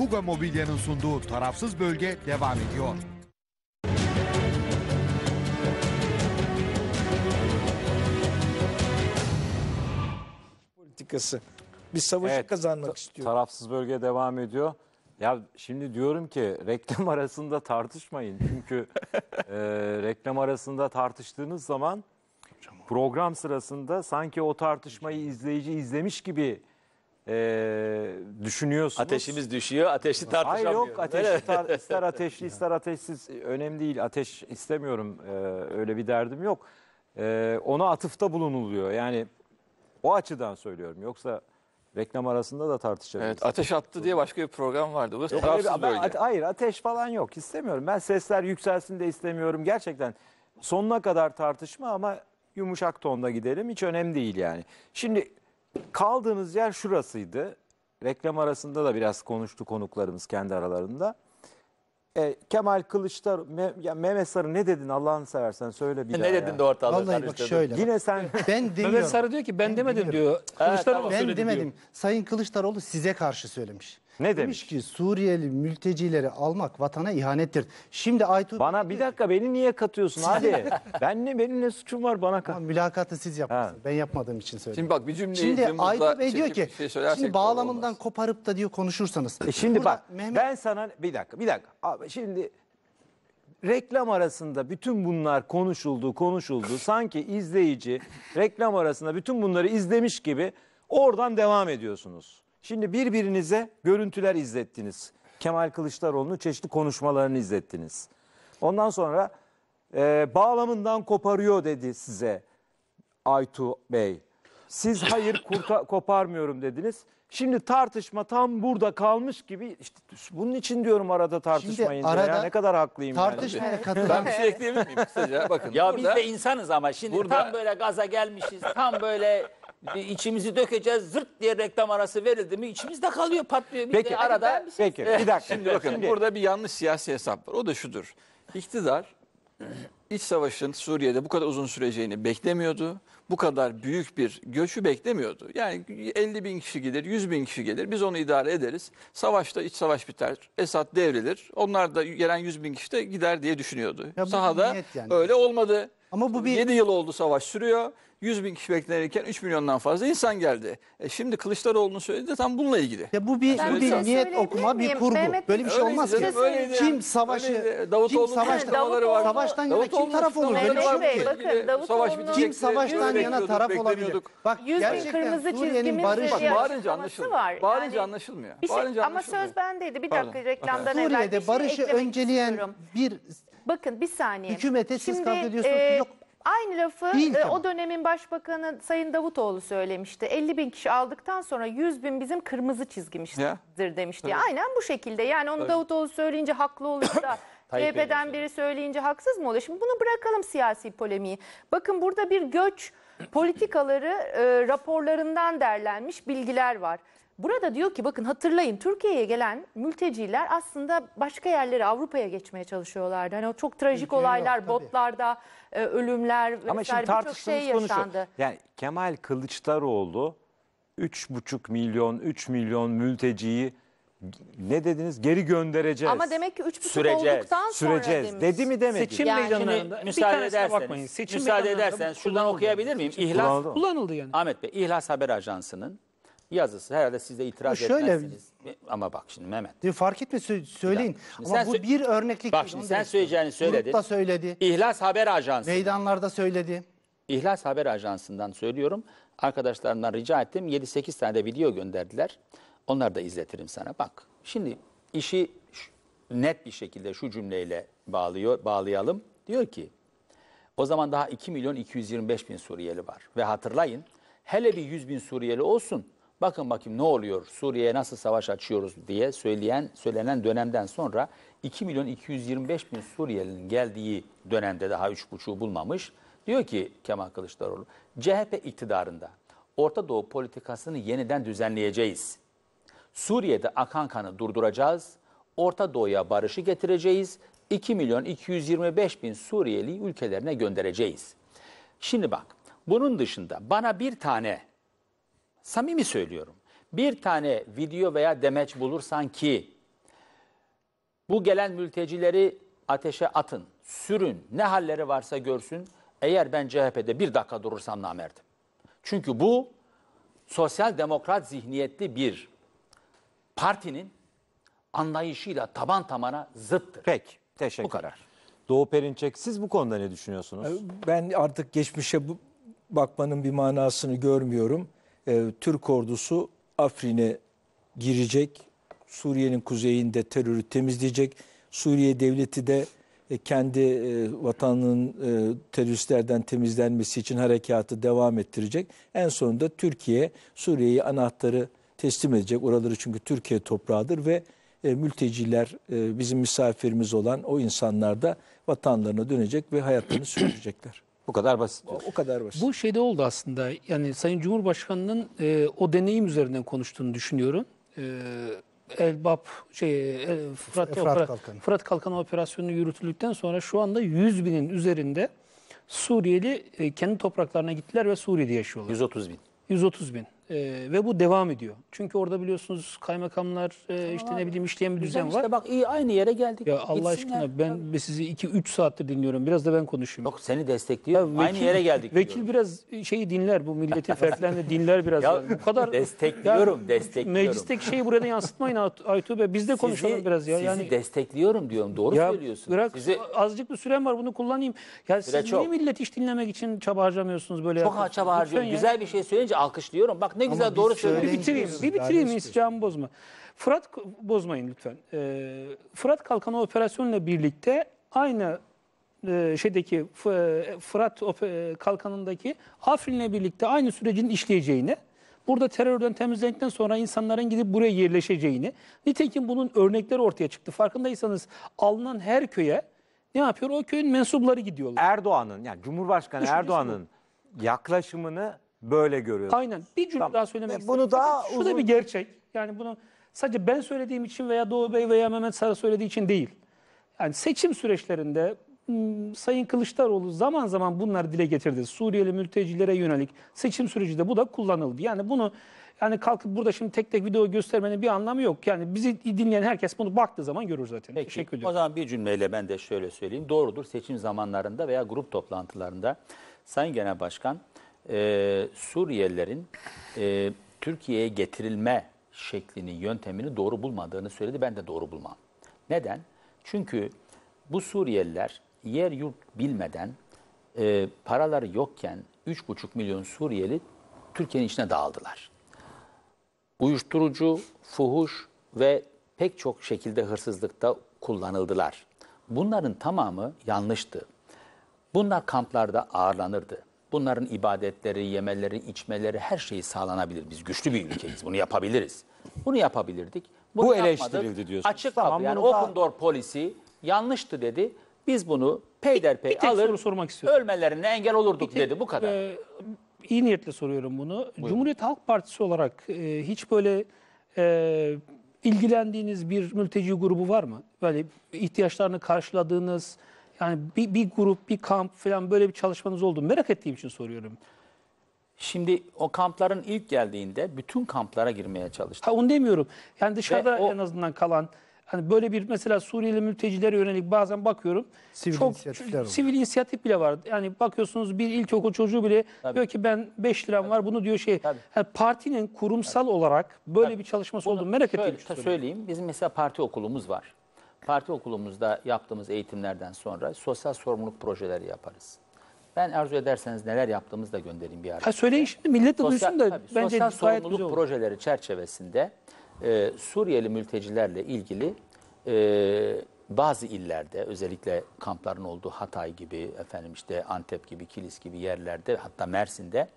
Puga Mobilya'nın sunduğu tarafsız bölge devam ediyor. Politikası. Biz savaşı evet, kazanmak istiyoruz. Tarafsız bölge devam ediyor. Ya şimdi diyorum ki reklam arasında tartışmayın. Çünkü e, reklam arasında tartıştığınız zaman program sırasında sanki o tartışmayı izleyici izlemiş gibi e, düşünüyorsunuz. Ateşimiz düşüyor, ateşli Hayır yok ateşli tar- ister ateşli ister ateşsiz e, önemli değil. Ateş istemiyorum e, öyle bir derdim yok. E, ona atıfta bulunuluyor. Yani o açıdan söylüyorum. Yoksa reklam arasında da tartışabiliriz. Evet, ateş attı diye başka bir program vardı. Burası Yok, tarafsız ben- bölge. hayır ateş falan yok istemiyorum. Ben sesler yükselsin de istemiyorum. Gerçekten sonuna kadar tartışma ama yumuşak tonda gidelim. Hiç önemli değil yani. Şimdi kaldığınız yer şurasıydı. Reklam arasında da biraz konuştu konuklarımız kendi aralarında. E, Kemal Kılıçdaroğlu, Me ya Mehmet Sarı ne dedin Allah'ını seversen söyle bir daha. Ne ya. dedin de ortalığı Vallahi bak şöyle. Yine sen Ben demiyorum. Mehmet Sarı diyor ki ben, demedim diyor. Kılıçdaroğlu Ben söyledi diyor. demedim. Sayın Kılıçdaroğlu size karşı söylemiş. Ne demiş? ki Suriyeli mültecileri almak vatana ihanettir. Şimdi Aytuğ Bana bir dakika beni niye katıyorsun hadi. ben ne benim ne suçum var bana kat. Ama mülakatı siz yapmışsınız. Ben yapmadığım için söyledim. Şimdi bak bir cümleyi Şimdi zımbırtla Bey şey diyor ki şey şimdi bağlamından koparıp da diyor konuşursanız. E şimdi bak Mehmet- ben sana bir dakika bir dakika. Abi şimdi reklam arasında bütün bunlar konuşuldu konuşuldu. Sanki izleyici reklam arasında bütün bunları izlemiş gibi oradan devam ediyorsunuz. Şimdi birbirinize görüntüler izlettiniz. Kemal Kılıçdaroğlu'nun çeşitli konuşmalarını izlettiniz. Ondan sonra e, bağlamından koparıyor dedi size Aytu Bey. Siz hayır kurta, koparmıyorum dediniz. Şimdi tartışma tam burada kalmış gibi işte bunun için diyorum arada tartışmayın Şimdi arada ya ne kadar haklıyım tartışmaya yani. katılan Ben bir şey ekleyebilir miyim kısaca? Bakın. Ya burada, biz de insanız ama şimdi burada, tam böyle gaza gelmişiz. Tam böyle bir içimizi dökeceğiz zırt diye reklam arası verildi mi içimizde kalıyor patlıyor. Bir Peki, de arada bir şey peki bir dakika. Şimdi bakın Şimdi- burada bir yanlış siyasi hesap var. O da şudur. İktidar iç savaşın Suriye'de bu kadar uzun süreceğini beklemiyordu. Bu kadar büyük bir göçü beklemiyordu. Yani 50 bin kişi gelir, 100 bin kişi gelir. Biz onu idare ederiz. Savaşta iç savaş biter. Esad devrilir. Onlar da gelen 100 bin kişi de gider diye düşünüyordu. Ya bu Sahada yani. öyle olmadı. Ama bu bir... 7 yıl oldu savaş sürüyor. 100 bin kişi beklenirken 3 milyondan fazla insan geldi. E şimdi Kılıçdaroğlu'nun söylediği de tam bununla ilgili. Ya bu bir, bu bir niyet okuma, bir kurgu. Mehmet Böyle bir şey Öyle olmaz ki. kim savaşı, kim savaştan, Davutoğlu, var. savaştan yana kim taraf olur? Böyle şey Bey, bakın, savaş kim savaştan yana taraf olabilir? Bak 100 bin kırmızı çizgimizle barış bağırınca anlaşılmıyor. Var. Bağırınca anlaşılmıyor. Bir şey- ama anlaşılmıyor. söz bendeydi. Bir dakika reklamdan evvel. Suriye'de şey barışı önceleyen bir Bakın bir saniye. Hükümete siz Şimdi, kavga ediyorsunuz ki e, yok. Aynı lafı Değil e, o dönemin başbakanı Sayın Davutoğlu söylemişti. 50 bin kişi aldıktan sonra 100 bin bizim kırmızı çizgimizdir demişti. tabii. Aynen bu şekilde yani onu Tabii. Davutoğlu söyleyince haklı olur da Tayyip CHP'den biri söyleyince haksız mı oluyor? Şimdi bunu bırakalım siyasi polemiği. Bakın burada bir göç politikaları e, raporlarından derlenmiş bilgiler var. Burada diyor ki bakın hatırlayın Türkiye'ye gelen mülteciler aslında başka yerlere Avrupa'ya geçmeye çalışıyorlardı. Hani o çok trajik Ülkenin olaylar yok, botlarda e, ölümler Ama şimdi vesaire birçok şey tartıştığımız konu Yani Kemal Kılıçdaroğlu 3,5 milyon, 3 milyon mülteciyi ne dediniz? Geri göndereceğiz. Ama demek ki 3,5 Süreceğiz, olduktan sonra süreceğiz. demiş. Dedi mi demedi? Seçim Yani meydanlarında müsaade tanesine ederseniz, Seçim müsaade meydanlarında ederseniz şuradan okuyabilir miyim? İhlas, Kullanıldı yani. Ahmet Bey, İhlas Haber Ajansı'nın yazısı. Herhalde siz de itiraz Ama şöyle- etmezsiniz. Ama bak şimdi Mehmet. Diyor, fark etme sö- söyleyin. Şimdi Ama sen bu bir örneklik. Bak değil, şimdi sen demek söyleyeceğini söyledin. Grupta söyledi. İhlas Haber Ajansı. Meydanlarda söyledi. İhlas Haber Ajansı'ndan söylüyorum. Arkadaşlarımdan rica ettim. 7-8 tane de video gönderdiler. Onları da izletirim sana. Bak şimdi işi net bir şekilde şu cümleyle bağlıyor, bağlayalım. Diyor ki o zaman daha 2 milyon 225 bin Suriyeli var. Ve hatırlayın hele bir 100 bin Suriyeli olsun bakın bakayım ne oluyor Suriye'ye nasıl savaş açıyoruz diye söyleyen söylenen dönemden sonra 2 milyon 225 bin Suriyelinin geldiği dönemde daha 3,5'u bulmamış. Diyor ki Kemal Kılıçdaroğlu CHP iktidarında Orta Doğu politikasını yeniden düzenleyeceğiz. Suriye'de akan kanı durduracağız. Orta Doğu'ya barışı getireceğiz. 2 milyon 225 bin Suriyeli ülkelerine göndereceğiz. Şimdi bak bunun dışında bana bir tane Samimi söylüyorum. Bir tane video veya demeç bulursan ki bu gelen mültecileri ateşe atın, sürün, ne halleri varsa görsün. Eğer ben CHP'de bir dakika durursam namerdim. Çünkü bu sosyal demokrat zihniyetli bir partinin anlayışıyla taban tamana zıttır. Peki, teşekkür. Bu kadar. Doğu Perinçek siz bu konuda ne düşünüyorsunuz? Ben artık geçmişe bakmanın bir manasını görmüyorum e, Türk ordusu Afrin'e girecek. Suriye'nin kuzeyinde terörü temizleyecek. Suriye devleti de e, kendi e, vatanının e, teröristlerden temizlenmesi için harekatı devam ettirecek. En sonunda Türkiye Suriye'yi anahtarı teslim edecek. Oraları çünkü Türkiye toprağıdır ve e, mülteciler e, bizim misafirimiz olan o insanlar da vatanlarına dönecek ve hayatlarını sürdürecekler. O kadar basit. O, o kadar basit. Bu şeyde oldu aslında. Yani Sayın Cumhurbaşkanı'nın e, o deneyim üzerinden konuştuğunu düşünüyorum. E, Elbap şey El, Fırat, Efrat opera, Kalkanı. Fırat Kalkanı operasyonu yürütüldükten sonra şu anda 100 binin üzerinde Suriyeli e, kendi topraklarına gittiler ve Suriye'de yaşıyorlar. 130 bin. 130 bin. E, ve bu devam ediyor. Çünkü orada biliyorsunuz kaymakamlar e, tamam işte abi. ne bileyim işleyen bir düzen Güzel var. işte bak iyi aynı yere geldik. Ya Allah Gitsinler. aşkına ben sizi 2-3 saattir dinliyorum. Biraz da ben konuşayım. Yok seni destekliyor. Ya aynı vekil- yere geldik. Vekil diyorum. biraz şeyi dinler bu milleti fertlerini dinler biraz. Ya, bu kadar destekliyorum, destekliyorum. Meclisteki şeyi buraya da yansıtmayın Aytu- Bey. Biz de konuşalım biraz ya. Sizi destekliyorum diyorum. Doğru ya söylüyorsun. bırak Sizi azıcık bir sürem var bunu kullanayım. Ya siz Süre çok. niye millet iş dinlemek için çaba harcamıyorsunuz böyle? çok yapıyorsunuz? çaba harcıyorum. Güzel bir şey söyleyince alkışlıyorum. Bak ne güzel Ama doğru söylüyorsun. Bir bitireyim, bir bitireyim isticamı bozma. Fırat bozmayın lütfen. Ee, Fırat Kalkanı operasyonuyla birlikte aynı e, şeydeki e, Fırat e, Kalkanı'ndaki Afrin'le birlikte aynı sürecin işleyeceğini burada terörden temizlendikten sonra insanların gidip buraya yerleşeceğini. Nitekim bunun örnekleri ortaya çıktı. Farkındaysanız alınan her köye ne yapıyor? O köyün mensupları gidiyorlar. Erdoğan'ın yani Cumhurbaşkanı Erdoğan'ın yaklaşımını Böyle görüyorsun. Aynen. Bir cümle Tamam. daha söylemek istiyorum. bunu istedim. daha Fakat şu da bir gerçek. Yani bunu sadece ben söylediğim için veya Doğu Bey veya Mehmet Sarı söylediği için değil. Yani seçim süreçlerinde hmm, Sayın Kılıçdaroğlu zaman zaman bunları dile getirdi. Suriyeli mültecilere yönelik seçim süreci de bu da kullanıldı. Yani bunu yani kalkıp burada şimdi tek tek video göstermenin bir anlamı yok. Yani bizi dinleyen herkes bunu baktığı zaman görür zaten. Peki, Teşekkür O ediyorum. zaman bir cümleyle ben de şöyle söyleyeyim. Doğrudur seçim zamanlarında veya grup toplantılarında Sayın Genel Başkan e, Suriyelilerin e, Türkiye'ye getirilme şeklini, yöntemini doğru bulmadığını söyledi. Ben de doğru bulmam. Neden? Çünkü bu Suriyeliler yer yurt bilmeden e, paraları yokken 3,5 milyon Suriyeli Türkiye'nin içine dağıldılar. Uyuşturucu, fuhuş ve pek çok şekilde hırsızlıkta kullanıldılar. Bunların tamamı yanlıştı. Bunlar kamplarda ağırlanırdı. Bunların ibadetleri, yemeleri, içmeleri her şeyi sağlanabilir. Biz güçlü bir ülkeyiz. Bunu yapabiliriz. Bunu yapabilirdik. Bunu Bu eleştirildi yapmadık. diyorsunuz. Açık tamam, kapı. Yani open door polisi yanlıştı dedi. Biz bunu peyderpey bir, bir tek alır, soru sormak istiyorum. ölmelerine engel olurduk tek, dedi. Bu kadar. E, iyi niyetle soruyorum bunu. Buyurun. Cumhuriyet Halk Partisi olarak e, hiç böyle e, ilgilendiğiniz bir mülteci grubu var mı? Böyle ihtiyaçlarını karşıladığınız yani bir, bir grup, bir kamp falan böyle bir çalışmanız oldu. Merak ettiğim için soruyorum. Şimdi o kampların ilk geldiğinde bütün kamplara girmeye çalıştık. Ha onu demiyorum. Yani dışarıda o- en azından kalan hani böyle bir mesela Suriyeli mültecilere yönelik bazen bakıyorum. Sivil inisiyatifler oluyor. Sivil inisiyatif bile var. Yani bakıyorsunuz bir ilkokul çocuğu bile Tabii. diyor ki ben 5 liram var bunu diyor şey. Yani partinin kurumsal olarak böyle bir çalışması olduğunu merak ettiğim için söyleyeyim. Bizim mesela parti okulumuz var parti okulumuzda yaptığımız eğitimlerden sonra sosyal sorumluluk projeleri yaparız. Ben arzu ederseniz neler yaptığımızı da göndereyim bir ara. Ha söyleyin şimdi millet de sosyal, duysun da tabii, bence sosyal sorumluluk projeleri çerçevesinde e, Suriyeli mültecilerle ilgili e, bazı illerde özellikle kampların olduğu Hatay gibi efendim işte Antep gibi Kilis gibi yerlerde hatta Mersin'de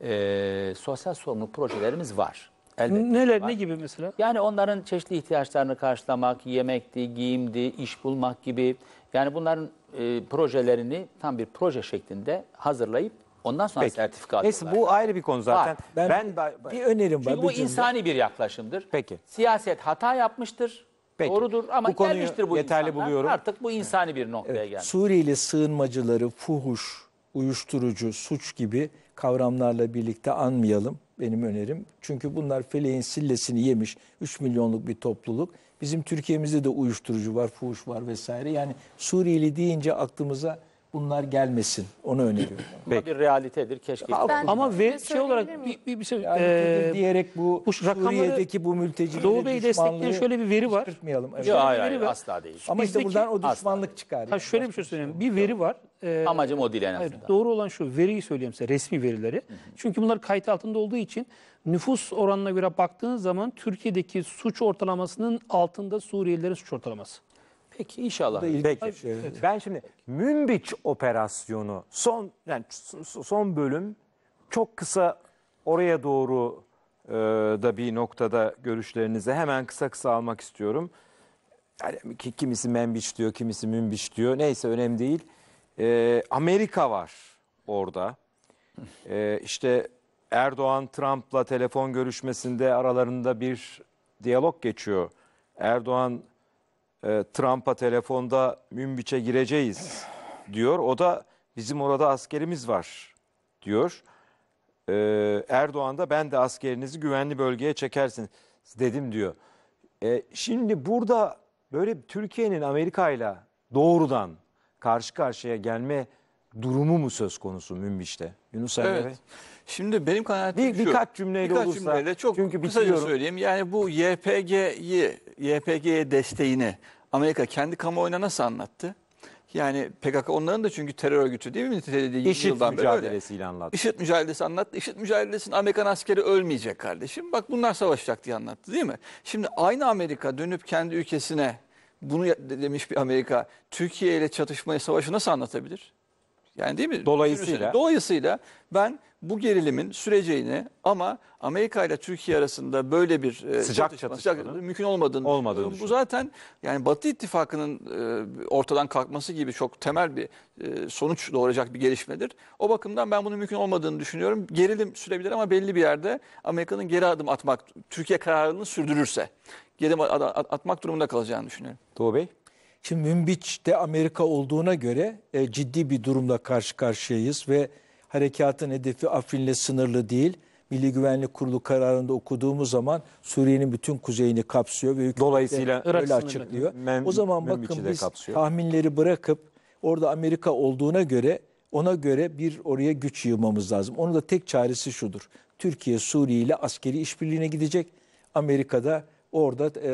e, sosyal sorumluluk projelerimiz var. Elbette. Neler var. ne gibi mesela? Yani onların çeşitli ihtiyaçlarını karşılamak, yemekti, giyimdi, iş bulmak gibi. Yani bunların e, projelerini tam bir proje şeklinde hazırlayıp ondan sonra Peki. sertifika alıyorlar. Neyse bu ayrı bir konu zaten. Var. Ben, ben bir önerim var. Çünkü bu insani bir yaklaşımdır. Peki. Siyaset hata yapmıştır. Peki. Doğrudur ama bu gelmiştir bu yeterli insanlar. buluyorum. Artık bu insani bir noktaya evet. gelmiş. Suriyeli sığınmacıları fuhuş, uyuşturucu, suç gibi kavramlarla birlikte anmayalım benim önerim. Çünkü bunlar feleğin sillesini yemiş 3 milyonluk bir topluluk. Bizim Türkiye'mizde de uyuşturucu var, fuhuş var vesaire. Yani Suriyeli deyince aklımıza bunlar gelmesin. Onu öneriyorum. Peki. bir realitedir keşke. Ben Ama ve şey olarak bir, bir, bir şey yani e, diyerek bu, bu Suriye'deki bu mültecileri Doğu Bey destekleyen şöyle bir veri var. Kırtmayalım. Evet. Yok, hayır, hayır, asla değil. Ama işte buradan o düşmanlık asla. çıkar. Yani. şöyle bir şey söyleyeyim. Şey bir veri var. Ee, Amacım o değil en Hayır, doğru olan şu veriyi söyleyeyim size resmi verileri. Hı hı. Çünkü bunlar kayıt altında olduğu için nüfus oranına göre baktığın zaman Türkiye'deki suç ortalamasının altında Suriyelilerin suç ortalaması. Peki inşallah. Peki. Ay, Ben şimdi Münbiç operasyonu son yani son bölüm çok kısa oraya doğru e, da bir noktada görüşlerinizi hemen kısa kısa almak istiyorum. Yani kimisi Membiç diyor, kimisi Münbiç diyor. Neyse önemli değil. E, Amerika var orada. E, işte Erdoğan Trump'la telefon görüşmesinde aralarında bir diyalog geçiyor. Erdoğan e, Trump'a telefonda Münbiç'e gireceğiz diyor. O da bizim orada askerimiz var diyor. E, Erdoğan da ben de askerinizi güvenli bölgeye çekersin dedim diyor. E, şimdi burada böyle Türkiye'nin Amerika ile doğrudan karşı karşıya gelme durumu mu söz konusu Münbiş'te? Yunus Emre evet. Şimdi benim kanaatim bir, şu. Birkaç cümleyle birkaç olursa. Cümleyle çok çünkü kısaca bitiriyorum. söyleyeyim. Yani bu YPG'yi, YPG'ye desteğini Amerika kendi kamuoyuna nasıl anlattı? Yani PKK onların da çünkü terör örgütü değil mi? İşit IŞİD mücadelesiyle anlattı. IŞİD mücadelesi anlattı. İşit mücadelesinin Amerikan askeri ölmeyecek kardeşim. Bak bunlar savaşacak diye anlattı değil mi? Şimdi aynı Amerika dönüp kendi ülkesine bunu demiş bir Amerika Türkiye ile çatışmayı savaşı nasıl anlatabilir? Yani değil mi? Dolayısıyla. Dolayısıyla ben bu gerilimin süreceğini ama Amerika ile Türkiye arasında böyle bir e, sıcak çatışmanın mümkün olmadığını, olmadığını bu zaten yani Batı ittifakının e, ortadan kalkması gibi çok temel bir e, sonuç doğuracak bir gelişmedir. O bakımdan ben bunun mümkün olmadığını düşünüyorum. Gerilim sürebilir ama belli bir yerde Amerika'nın geri adım atmak Türkiye kararını sürdürürse geri adım atmak durumunda kalacağını düşünüyorum. Doğu Bey Şimdi Münbiç'te Amerika olduğuna göre e, ciddi bir durumla karşı karşıyayız ve harekatın hedefi Afrin'le sınırlı değil. Milli Güvenlik Kurulu kararında okuduğumuz zaman Suriye'nin bütün kuzeyini kapsıyor ve dolayısıyla öyle açıklıyor. Mem, o zaman bakın biz kapsıyor. tahminleri bırakıp orada Amerika olduğuna göre ona göre bir oraya güç yığmamız lazım. Onun da tek çaresi şudur. Türkiye Suriye ile askeri işbirliğine gidecek. Amerika'da orada e,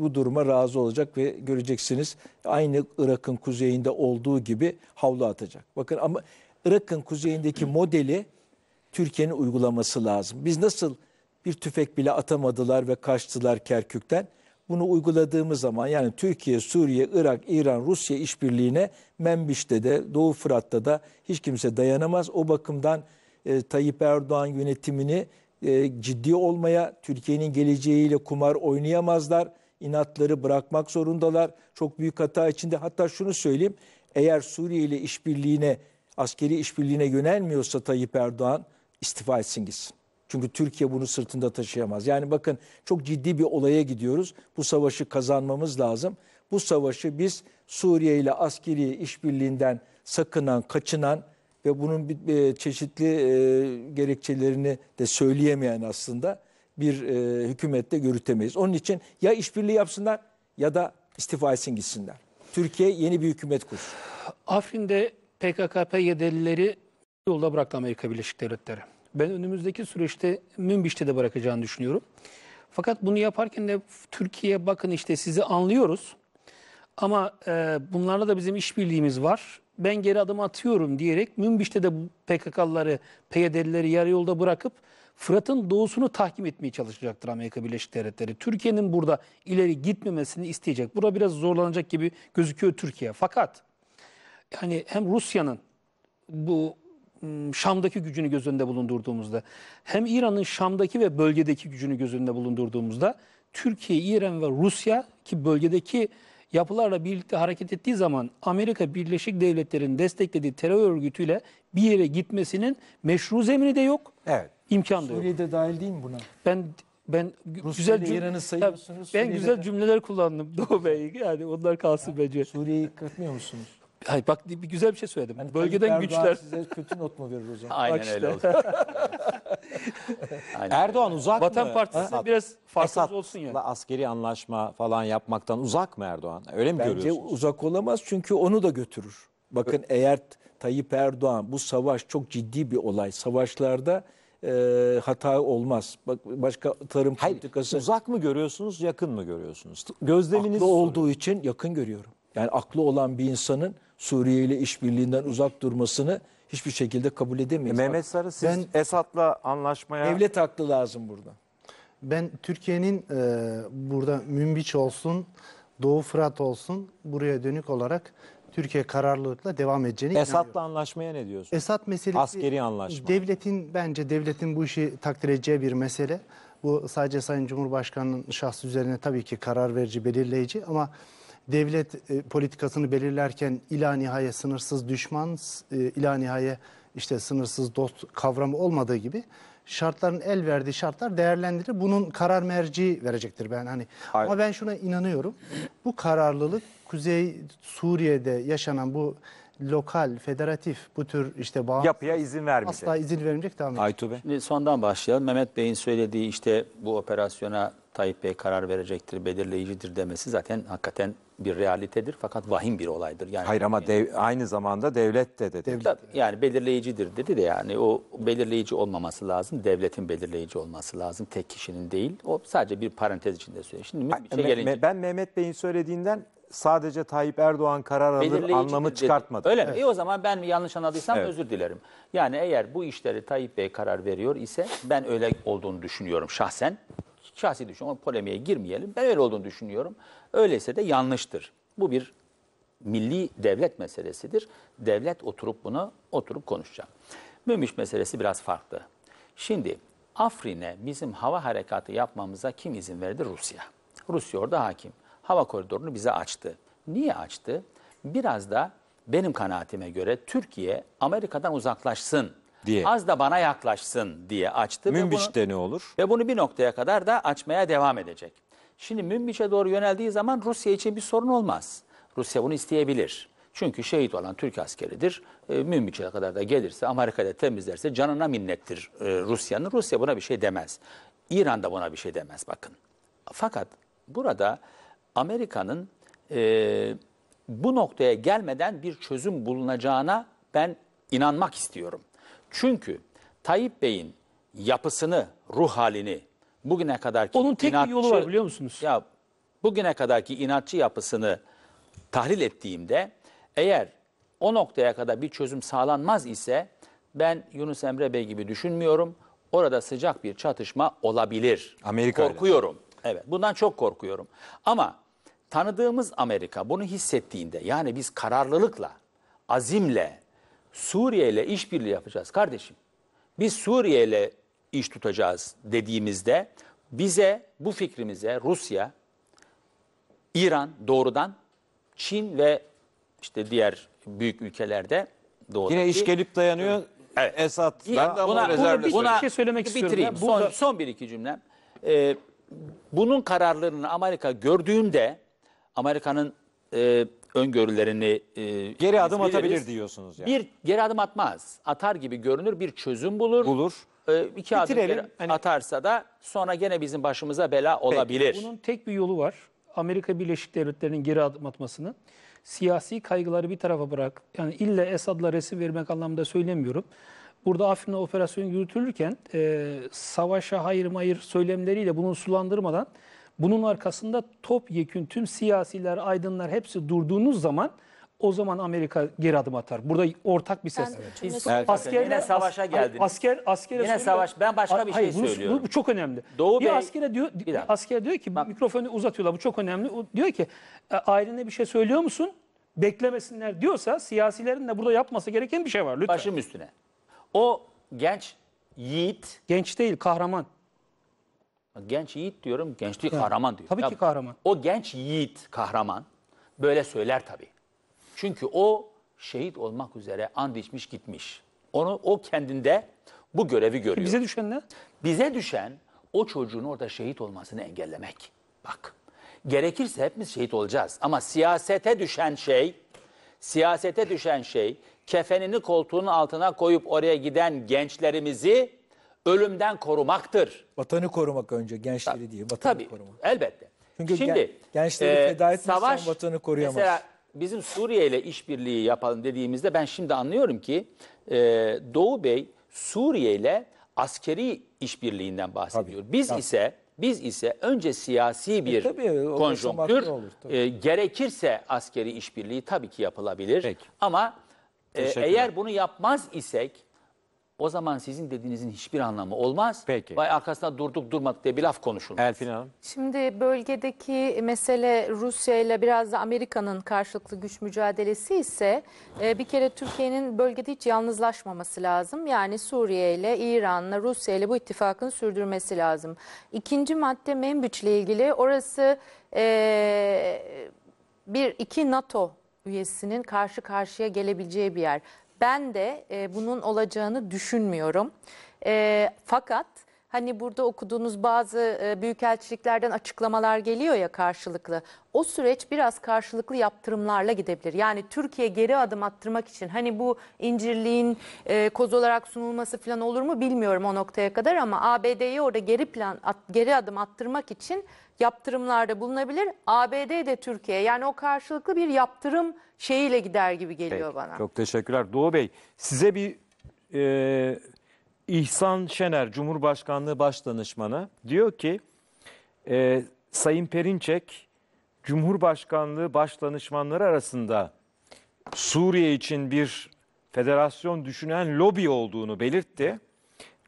bu duruma razı olacak ve göreceksiniz aynı Irak'ın kuzeyinde olduğu gibi havlu atacak. Bakın ama Irak'ın kuzeyindeki modeli Türkiye'nin uygulaması lazım. Biz nasıl bir tüfek bile atamadılar ve kaçtılar Kerkük'ten. Bunu uyguladığımız zaman yani Türkiye, Suriye, Irak, İran, Rusya işbirliğine Membiş'te de Doğu Fırat'ta da hiç kimse dayanamaz. O bakımdan e, Tayyip Erdoğan yönetimini e, ciddi olmaya, Türkiye'nin geleceğiyle kumar oynayamazlar. İnatları bırakmak zorundalar. Çok büyük hata içinde. Hatta şunu söyleyeyim. Eğer Suriye ile işbirliğine, askeri işbirliğine yönelmiyorsa Tayyip Erdoğan istifa etsin gitsin. Çünkü Türkiye bunu sırtında taşıyamaz. Yani bakın çok ciddi bir olaya gidiyoruz. Bu savaşı kazanmamız lazım. Bu savaşı biz Suriye ile askeri işbirliğinden sakınan, kaçınan, ve bunun e, çeşitli e, gerekçelerini de söyleyemeyen aslında bir e, hükümette görütemeyiz. Onun için ya işbirliği yapsınlar ya da istifa etsin gitsinler. Türkiye yeni bir hükümet kursun. Afrin'de PKK-PYD'lileri yolda bıraktı Amerika Birleşik Devletleri. Ben önümüzdeki süreçte Münbiş'te de bırakacağını düşünüyorum. Fakat bunu yaparken de Türkiye bakın işte sizi anlıyoruz. Ama e, bunlarla da bizim işbirliğimiz var ben geri adım atıyorum diyerek Münbiş'te de PKK'lıları, PYD'lileri yarı yolda bırakıp Fırat'ın doğusunu tahkim etmeye çalışacaktır Amerika Birleşik Devletleri. Türkiye'nin burada ileri gitmemesini isteyecek. Burada biraz zorlanacak gibi gözüküyor Türkiye. Fakat yani hem Rusya'nın bu ıı, Şam'daki gücünü göz önünde bulundurduğumuzda hem İran'ın Şam'daki ve bölgedeki gücünü göz önünde bulundurduğumuzda Türkiye, İran ve Rusya ki bölgedeki yapılarla birlikte hareket ettiği zaman Amerika Birleşik Devletleri'nin desteklediği terör örgütüyle bir yere gitmesinin meşru zemini de yok. Evet. İmkan da yok. Suriye de dahil değil mi buna? Ben ben Rusya güzel İran'ı sayıyorsunuz. Ben Suriye'de güzel de... cümleler kullandım Doğu Bey. Yani onlar kalsın ya, bence. Suriye'yi katmıyor musunuz? Hayır bak bir güzel bir şey söyledim. Yani Bölgeden Tayyip güçler size kötü not mu verir o Aynen Bak öyle Aynen. Erdoğan uzak Vatan mı? Partisi'ne biraz farkımız olsun yani. askeri anlaşma falan yapmaktan uzak mı Erdoğan? Öyle mi Bence görüyorsunuz? uzak olamaz çünkü onu da götürür. Bakın eğer Tayyip Erdoğan bu savaş çok ciddi bir olay. Savaşlarda e, hata olmaz. Bak başka tarım Hayır, politikası uzak mı görüyorsunuz, yakın mı görüyorsunuz? Gözleminiz aklı olduğu için yakın görüyorum. Yani aklı olan bir insanın Suriye ile işbirliğinden uzak durmasını hiçbir şekilde kabul edemeyiz. E, Mehmet Sarı siz ben, Esad'la anlaşmaya... Devlet aklı lazım burada. Ben Türkiye'nin e, burada Münbiç olsun, Doğu Fırat olsun buraya dönük olarak Türkiye kararlılıkla devam edeceğini Esad'la anlaşmaya ne diyorsun? Esad meselesi askeri anlaşma. Devletin bence devletin bu işi takdir edeceği bir mesele. Bu sadece Sayın Cumhurbaşkanı'nın şahsı üzerine tabii ki karar verici, belirleyici ama devlet e, politikasını belirlerken ila nihaye sınırsız düşman, e, ila nihaye işte sınırsız dost kavramı olmadığı gibi şartların el verdiği şartlar değerlendirir. Bunun karar merci verecektir ben hani. Hayır. Ama ben şuna inanıyorum. Bu kararlılık Kuzey Suriye'de yaşanan bu lokal, federatif bu tür işte bağımsız yapıya izin vermeyecek. Asla izin vermeyecek devam edecek. Şimdi sondan başlayalım. Mehmet Bey'in söylediği işte bu operasyona Tayyip Bey karar verecektir, belirleyicidir demesi zaten hakikaten bir realitedir fakat vahim bir olaydır. Yani Hayır ama e, dev, aynı zamanda devlet de dedi. Devlet, yani belirleyicidir dedi de yani o belirleyici olmaması lazım. Devletin belirleyici olması lazım. Tek kişinin değil. O sadece bir parantez içinde söylüyor. Şimdi Ay, şey gelince... Ben Mehmet Bey'in söylediğinden sadece Tayyip Erdoğan karar alır anlamı dedi. çıkartmadı. Öyle mi? Evet. E o zaman ben yanlış anladıysam evet. özür dilerim. Yani eğer bu işleri Tayyip Bey karar veriyor ise ben öyle olduğunu düşünüyorum şahsen. Şahsi düşün, ama polemiğe girmeyelim. Ben öyle olduğunu düşünüyorum. Öyleyse de yanlıştır. Bu bir milli devlet meselesidir. Devlet oturup bunu oturup konuşacak. Mümiş meselesi biraz farklı. Şimdi Afrin'e bizim hava harekatı yapmamıza kim izin verdi? Rusya. Rusya orada hakim. Hava koridorunu bize açtı. Niye açtı? Biraz da benim kanaatime göre Türkiye Amerika'dan uzaklaşsın diye. Az da bana yaklaşsın diye açtı. Münbiç'te ne olur? Ve bunu bir noktaya kadar da açmaya devam edecek. Şimdi Münbiç'e doğru yöneldiği zaman Rusya için bir sorun olmaz. Rusya bunu isteyebilir. Çünkü şehit olan Türk askeridir. E, ee, Münbiç'e kadar da gelirse, Amerika'da temizlerse canına minnettir e, Rusya'nın. Rusya buna bir şey demez. İran da buna bir şey demez bakın. Fakat burada Amerika'nın e, bu noktaya gelmeden bir çözüm bulunacağına ben inanmak istiyorum. Çünkü Tayyip Bey'in yapısını, ruh halini bugüne kadarki onun tek inatçı, bir yolu var biliyor musunuz? Ya bugüne kadarki inatçı yapısını tahlil ettiğimde eğer o noktaya kadar bir çözüm sağlanmaz ise ben Yunus Emre Bey gibi düşünmüyorum. Orada sıcak bir çatışma olabilir. Amerika korkuyorum. Ile. Evet. Bundan çok korkuyorum. Ama tanıdığımız Amerika bunu hissettiğinde yani biz kararlılıkla, azimle, Suriye ile işbirliği yapacağız kardeşim. Biz Suriye ile iş tutacağız dediğimizde bize bu fikrimize Rusya, İran doğrudan Çin ve işte diğer büyük ülkelerde doğrudan. Yine iş gelip dayanıyor. Evet. Esat. Ben de ama buna, buna, bir, buna şey söylemek bitireyim. istiyorum. Son, son bir iki cümle. Ee, bunun kararlarını Amerika gördüğünde Amerika'nın e, öngörülerini e, Geri adım biz atabilir diyorsunuz yani. Bir geri adım atmaz. Atar gibi görünür bir çözüm bulur. Bulur. E, iki Bitirelim, geri hani- atarsa da sonra gene bizim başımıza bela olabilir. Bunun tek bir yolu var. Amerika Birleşik Devletleri'nin geri adım atmasını. Siyasi kaygıları bir tarafa bırak. Yani illa Esad'la resim vermek anlamında söylemiyorum. Burada Afrin'e operasyon yürütülürken e, savaşa hayır mayır söylemleriyle bunu sulandırmadan bunun arkasında topyekün tüm siyasiler, aydınlar hepsi durduğunuz zaman o zaman Amerika geri adım atar. Burada ortak bir ses. Evet. Evet. Askerler yine savaşa geldi. Asker askere yine savaş. Ben başka bir hayır, şey bunu, söylüyorum. Bu, çok önemli. Doğu bir Bey, askere diyor bir asker diyor ki Bak. mikrofonu uzatıyorlar. Bu çok önemli. O diyor ki ailene bir şey söylüyor musun? Beklemesinler diyorsa siyasilerin de burada yapması gereken bir şey var lütfen. Başım üstüne. O genç yiğit genç değil kahraman Genç yiğit diyorum, gençlik değil kahraman diyor. Tabii ki kahraman. O genç yiğit kahraman böyle söyler tabii. Çünkü o şehit olmak üzere and içmiş gitmiş. Onu o kendinde bu görevi görüyor. Bize düşen ne? Bize düşen o çocuğun orada şehit olmasını engellemek. Bak gerekirse hepimiz şehit olacağız. Ama siyasete düşen şey, siyasete düşen şey kefenini koltuğun altına koyup oraya giden gençlerimizi ölümden korumaktır. Vatanı korumak önce gençleri Ta, değil, vatanı tabii, korumak. Elbette. Çünkü Şimdi, gen, gençleri e, feda etmezsen savaş, vatanı koruyamaz. Mesela bizim Suriye ile işbirliği yapalım dediğimizde ben şimdi anlıyorum ki e, Doğu Bey Suriye ile askeri işbirliğinden bahsediyor. Tabii, biz tabii. ise biz ise önce siyasi e, bir e, tabii, konjonktür olur, tabii. E, gerekirse askeri işbirliği tabii ki yapılabilir. Peki. Ama e, eğer bunu yapmaz isek o zaman sizin dediğinizin hiçbir anlamı olmaz. Peki. Vay arkasında durduk durmadık diye bir laf konuşulmaz. Elfin Hanım. Şimdi bölgedeki mesele Rusya ile biraz da Amerika'nın karşılıklı güç mücadelesi ise e, bir kere Türkiye'nin bölgede hiç yalnızlaşmaması lazım. Yani Suriye ile İran'la Rusya ile bu ittifakın sürdürmesi lazım. İkinci madde Membiç ile ilgili orası e, bir iki NATO üyesinin karşı karşıya gelebileceği bir yer. Ben de e, bunun olacağını düşünmüyorum. E, fakat hani burada okuduğunuz bazı e, büyükelçiliklerden açıklamalar geliyor ya karşılıklı. O süreç biraz karşılıklı yaptırımlarla gidebilir. Yani Türkiye geri adım attırmak için hani bu incirliğin e, koz olarak sunulması falan olur mu bilmiyorum o noktaya kadar ama ABD'yi orada geri plan geri adım attırmak için yaptırımlarda bulunabilir. ABD de Türkiye yani o karşılıklı bir yaptırım şeyiyle gider gibi geliyor Peki, bana. Çok teşekkürler. Doğu Bey size bir e, İhsan Şener, Cumhurbaşkanlığı Başdanışmanı diyor ki e, Sayın Perinçek, Cumhurbaşkanlığı Başdanışmanları arasında Suriye için bir federasyon düşünen lobi olduğunu belirtti.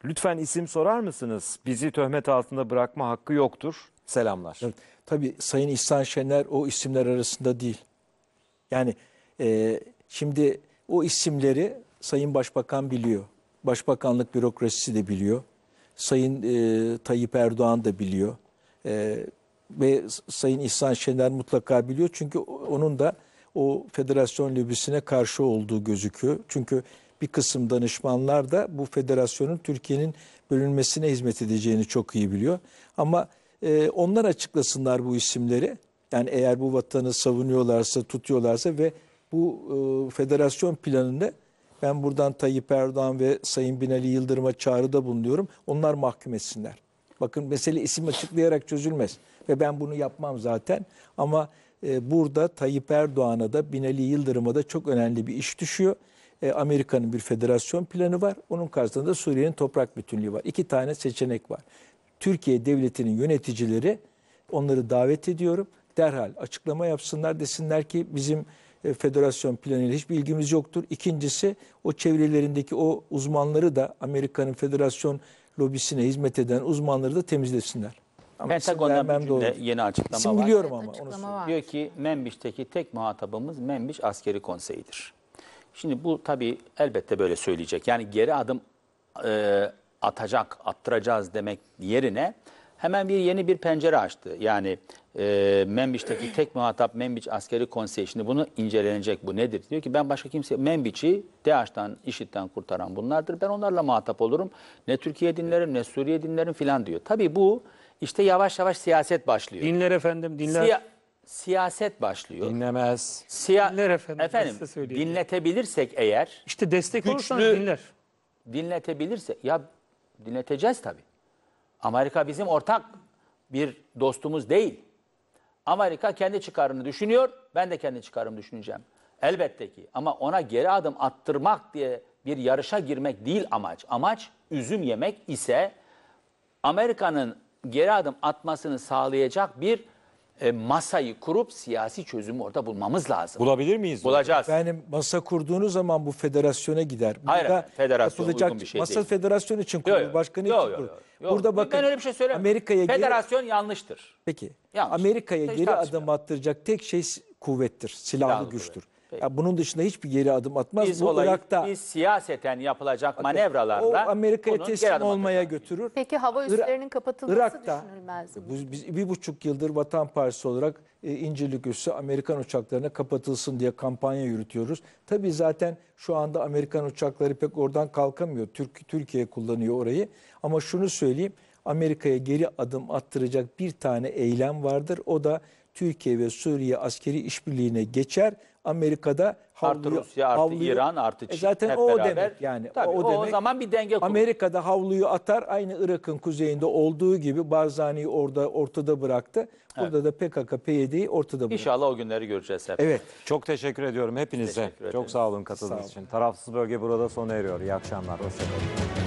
Lütfen isim sorar mısınız? Bizi töhmet altında bırakma hakkı yoktur. Selamlar. Evet, tabii Sayın İhsan Şener o isimler arasında değil. Yani e, şimdi o isimleri Sayın Başbakan biliyor. Başbakanlık bürokrasisi de biliyor. Sayın e, Tayyip Erdoğan da biliyor. E, ve Sayın İhsan Şener mutlaka biliyor. Çünkü onun da o federasyon lobisine karşı olduğu gözüküyor. Çünkü bir kısım danışmanlar da bu federasyonun Türkiye'nin bölünmesine hizmet edeceğini çok iyi biliyor. Ama e, onlar açıklasınlar bu isimleri. Yani eğer bu vatanı savunuyorlarsa, tutuyorlarsa ve bu e, federasyon planını ben buradan Tayyip Erdoğan ve Sayın Binali Yıldırım'a çağrıda bulunuyorum. Onlar mahkum etsinler. Bakın mesele isim açıklayarak çözülmez. Ve ben bunu yapmam zaten. Ama e, burada Tayyip Erdoğan'a da Binali Yıldırım'a da çok önemli bir iş düşüyor. E, Amerika'nın bir federasyon planı var. Onun karşısında da Suriye'nin toprak bütünlüğü var. İki tane seçenek var. Türkiye Devleti'nin yöneticileri onları davet ediyorum. Derhal açıklama yapsınlar desinler ki bizim e, federasyon planıyla hiçbir ilgimiz yoktur. İkincisi o çevrelerindeki o uzmanları da Amerika'nın federasyon lobisine hizmet eden uzmanları da temizlesinler. Ama Pentagon'dan bir de yeni açıklama İsim var. biliyorum ama. Açıklama var. Diyor ki Membiş'teki tek muhatabımız Membiş Askeri Konseyi'dir. Şimdi bu tabii elbette böyle söyleyecek. Yani geri adım e, atacak, attıracağız demek yerine hemen bir yeni bir pencere açtı. Yani e, Membiç'teki tek muhatap Membiç Askeri Konseyi. Şimdi bunu incelenecek bu nedir? Diyor ki ben başka kimse Membiç'i DAEŞ'ten, IŞİD'den kurtaran bunlardır. Ben onlarla muhatap olurum. Ne Türkiye dinlerim ne Suriye dinlerim filan diyor. Tabii bu işte yavaş yavaş siyaset başlıyor. Dinler efendim dinler. Siya siyaset başlıyor. Dinlemez. Siya dinler efendim. Efendim dinletebilirsek eğer. İşte destek olursanız dinler. Dinletebilirse ya dinleteceğiz tabii. Amerika bizim ortak bir dostumuz değil. Amerika kendi çıkarını düşünüyor, ben de kendi çıkarımı düşüneceğim. Elbette ki ama ona geri adım attırmak diye bir yarışa girmek değil amaç. Amaç üzüm yemek ise Amerika'nın geri adım atmasını sağlayacak bir e, masayı kurup siyasi çözümü orada bulmamız lazım. Bulabilir miyiz? Bulacağız. Yani masa kurduğunuz zaman bu federasyona gider. Hayır, Burada federasyon yapılacak- uygun bir şey masa değil. federasyon için kurulur, Yok, başkanı Yok, için kurulur. yok, yok. Burada bakın ben öyle bir şey söylemiyorum. Amerika'ya geri, yanlıştır. peki Yanlış. Amerika'ya geri adım attıracak tek şey kuvvettir, silahlı Silahlı güçtür. Peki. Ya bunun dışında hiçbir geri adım atmaz. Biz Bu olayı Irak'ta biz siyaseten yapılacak manevralarla o Amerika'ya teslim olmaya atacağız. götürür. Peki hava üslerinin kapatılması Irak'ta düşünülmez mi? biz bir buçuk yıldır Vatan Partisi olarak e, İncirlik Üssü Amerikan uçaklarına kapatılsın diye kampanya yürütüyoruz. Tabii zaten şu anda Amerikan uçakları pek oradan kalkamıyor. Türk, Türkiye kullanıyor orayı. Ama şunu söyleyeyim. Amerika'ya geri adım attıracak bir tane eylem vardır. O da Türkiye ve Suriye askeri işbirliğine geçer. Amerika'da havluyu, artı Rusya artı havluyu, İran e artı Çin e zaten hep o beraber. demek yani Tabii, o, o demek. zaman bir denge kurur. Amerika'da havluyu atar aynı Irak'ın kuzeyinde olduğu gibi Barzani'yi orada ortada bıraktı. Burada evet. da PKK PYD'yi ortada bıraktı. İnşallah o günleri göreceğiz hep. Evet. Çok teşekkür ediyorum hepinize. Teşekkür ederim. Çok sağ olun katıldığınız sağ olun. için. Tarafsız bölge burada sona eriyor. İyi akşamlar. Hoşçakalın.